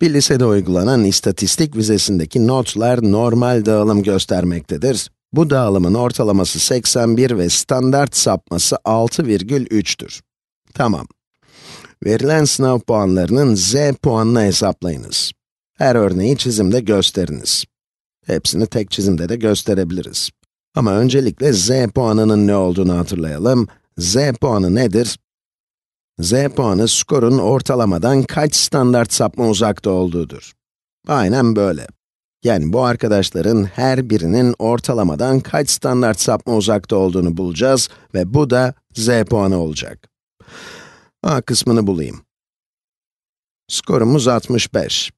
Bir lisede uygulanan istatistik vizesindeki notlar normal dağılım göstermektedir. Bu dağılımın ortalaması 81 ve standart sapması 6,3'tür. Tamam. Verilen sınav puanlarının z puanını hesaplayınız. Her örneği çizimde gösteriniz. Hepsini tek çizimde de gösterebiliriz. Ama öncelikle z puanının ne olduğunu hatırlayalım. z puanı nedir? z puanı skorun ortalamadan kaç standart sapma uzakta olduğudur. Aynen böyle. Yani bu arkadaşların her birinin ortalamadan kaç standart sapma uzakta olduğunu bulacağız ve bu da z puanı olacak. A kısmını bulayım. Skorumuz 65.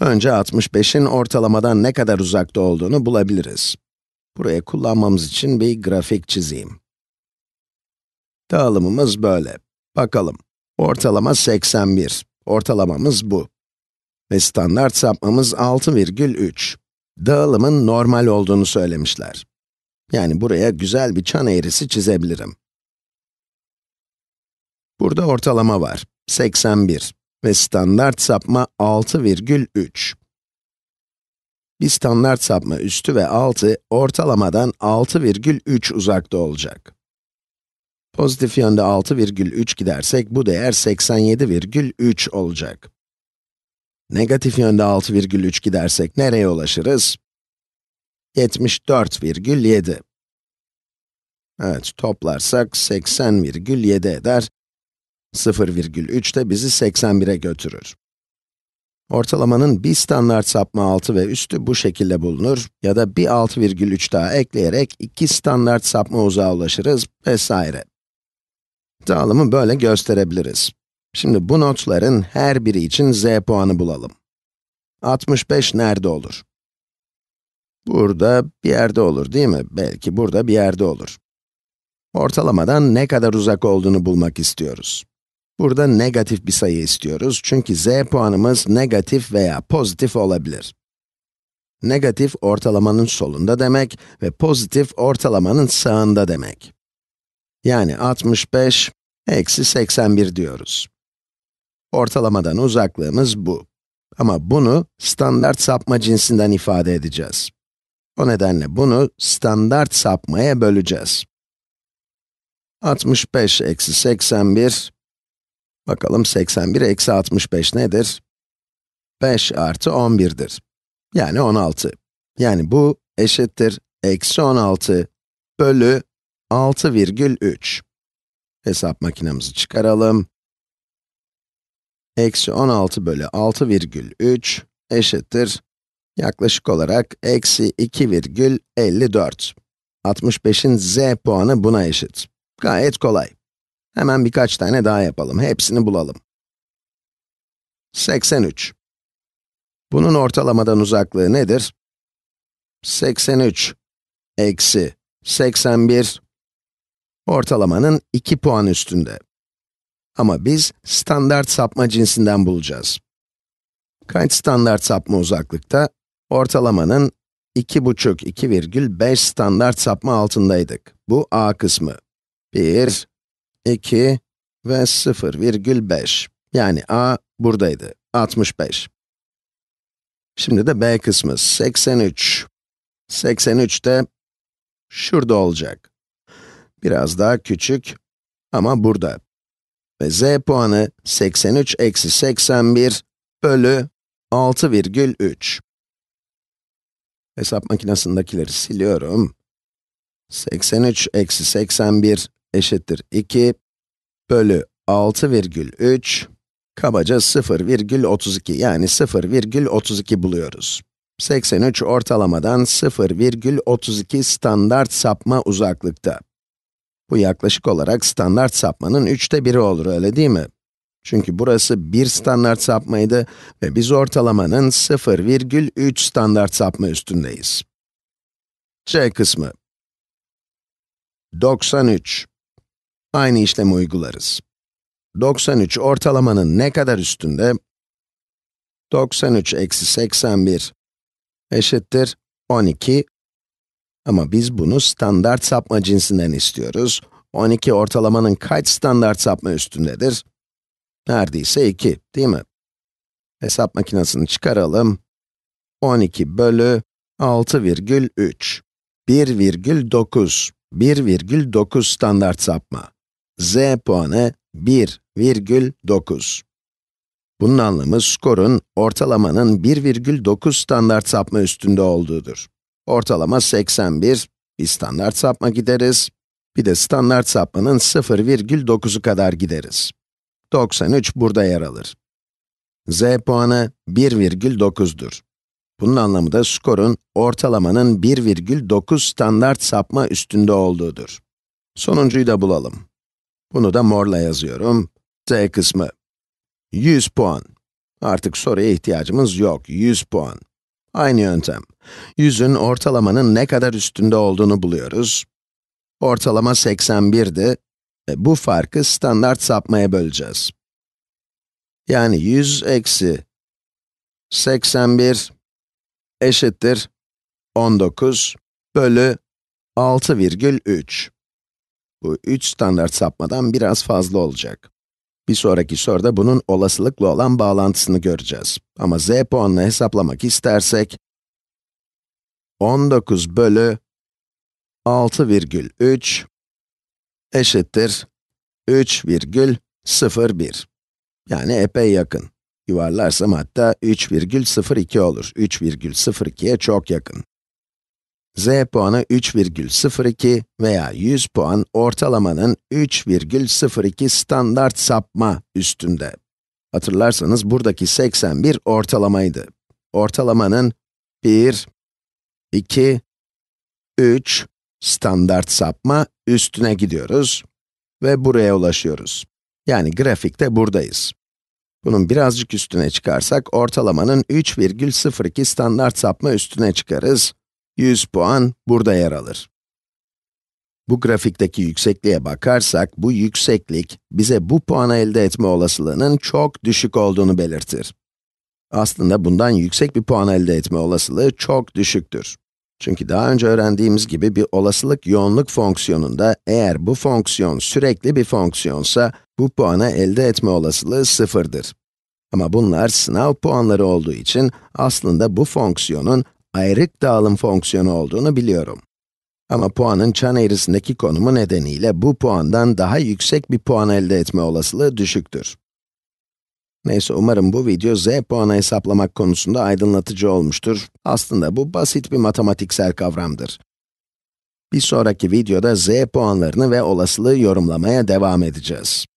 Önce 65'in ortalamadan ne kadar uzakta olduğunu bulabiliriz. Buraya kullanmamız için bir grafik çizeyim. Dağılımımız böyle. Bakalım, ortalama 81. Ortalamamız bu. Ve standart sapmamız 6,3. Dağılımın normal olduğunu söylemişler. Yani buraya güzel bir çan eğrisi çizebilirim. Burada ortalama var, 81 ve standart sapma 6,3. Bir standart sapma üstü ve altı ortalamadan 6,3 uzakta olacak. Pozitif yönde 6,3 gidersek bu değer 87,3 olacak. Negatif yönde 6,3 gidersek nereye ulaşırız? 74,7. Evet, toplarsak 80,7 eder. 0,3 de bizi 81'e götürür. Ortalamanın bir standart sapma altı ve üstü bu şekilde bulunur ya da bir 6,3 daha ekleyerek iki standart sapma uzağa ulaşırız vesaire. Dağılımı böyle gösterebiliriz. Şimdi bu notların her biri için z puanı bulalım. 65 nerede olur? Burada bir yerde olur değil mi? Belki burada bir yerde olur. Ortalamadan ne kadar uzak olduğunu bulmak istiyoruz. Burada negatif bir sayı istiyoruz çünkü z puanımız negatif veya pozitif olabilir. Negatif ortalamanın solunda demek ve pozitif ortalamanın sağında demek. Yani 65 eksi 81 diyoruz. Ortalamadan uzaklığımız bu. Ama bunu standart sapma cinsinden ifade edeceğiz. O nedenle bunu standart sapmaya böleceğiz. 65 eksi 81, bakalım 81 eksi 65 nedir? 5 artı 11'dir. Yani 16. Yani bu eşittir eksi 16 bölü 6,3. Hesap makinemizi çıkaralım. Eksi 16 bölü 6 virgül 3 eşittir. Yaklaşık olarak eksi 2 virgül 54. 65'in z puanı buna eşit. Gayet kolay. Hemen birkaç tane daha yapalım. Hepsini bulalım. 83. Bunun ortalamadan uzaklığı nedir? 83 eksi 81 ortalamanın 2 puan üstünde. Ama biz standart sapma cinsinden bulacağız. Kaç standart sapma uzaklıkta? Ortalamanın 2,5-2,5 standart sapma altındaydık. Bu a kısmı. 1, 2 ve 0,5. Yani a buradaydı. 65. Şimdi de b kısmı 83. 83 de şurada olacak biraz daha küçük ama burada. Ve z puanı 83 eksi 81 bölü 6,3. Hesap makinesindekileri siliyorum. 83 eksi 81 eşittir 2 bölü 6,3 kabaca 0,32 yani 0,32 buluyoruz. 83 ortalamadan 0,32 standart sapma uzaklıkta. Bu yaklaşık olarak standart sapmanın üçte biri olur, öyle değil mi? Çünkü burası bir standart sapmaydı ve biz ortalamanın 0,3 standart sapma üstündeyiz. C kısmı. 93. Aynı işlemi uygularız. 93 ortalamanın ne kadar üstünde? 93 eksi 81 eşittir 12 ama biz bunu standart sapma cinsinden istiyoruz. 12 ortalamanın kaç standart sapma üstündedir? Neredeyse 2, değil mi? Hesap makinesini çıkaralım. 12 bölü 6,3. 1,9. 1,9 standart sapma. z puanı 1,9. Bunun anlamı skorun ortalamanın 1,9 standart sapma üstünde olduğudur. Ortalama 81, bir standart sapma gideriz. Bir de standart sapmanın 0,9'u kadar gideriz. 93 burada yer alır. z puanı 1,9'dur. Bunun anlamı da skorun ortalamanın 1,9 standart sapma üstünde olduğudur. Sonuncuyu da bulalım. Bunu da morla yazıyorum. t kısmı. 100 puan. Artık soruya ihtiyacımız yok, 100 puan. Aynı yöntem. Yüzün ortalamanın ne kadar üstünde olduğunu buluyoruz. Ortalama 81'di ve bu farkı standart sapmaya böleceğiz. Yani 100 eksi 81 eşittir 19 bölü 6,3. Bu 3 standart sapmadan biraz fazla olacak. Bir sonraki soruda bunun olasılıkla olan bağlantısını göreceğiz. Ama z puanını hesaplamak istersek, 19 bölü 6,3 eşittir 3,01. Yani epey yakın. Yuvarlarsam hatta 3,02 olur. 3,02'ye çok yakın z puanı 3,02 veya 100 puan ortalamanın 3,02 standart sapma üstünde. Hatırlarsanız buradaki 81 ortalamaydı. Ortalamanın 1, 2, 3 standart sapma üstüne gidiyoruz ve buraya ulaşıyoruz. Yani grafikte buradayız. Bunun birazcık üstüne çıkarsak ortalamanın 3,02 standart sapma üstüne çıkarız 100 puan burada yer alır. Bu grafikteki yüksekliğe bakarsak, bu yükseklik bize bu puanı elde etme olasılığının çok düşük olduğunu belirtir. Aslında bundan yüksek bir puan elde etme olasılığı çok düşüktür. Çünkü daha önce öğrendiğimiz gibi bir olasılık yoğunluk fonksiyonunda eğer bu fonksiyon sürekli bir fonksiyonsa, bu puanı elde etme olasılığı sıfırdır. Ama bunlar sınav puanları olduğu için aslında bu fonksiyonun ayrık dağılım fonksiyonu olduğunu biliyorum. Ama puanın çan eğrisindeki konumu nedeniyle bu puandan daha yüksek bir puan elde etme olasılığı düşüktür. Neyse umarım bu video z puanı hesaplamak konusunda aydınlatıcı olmuştur. Aslında bu basit bir matematiksel kavramdır. Bir sonraki videoda z puanlarını ve olasılığı yorumlamaya devam edeceğiz.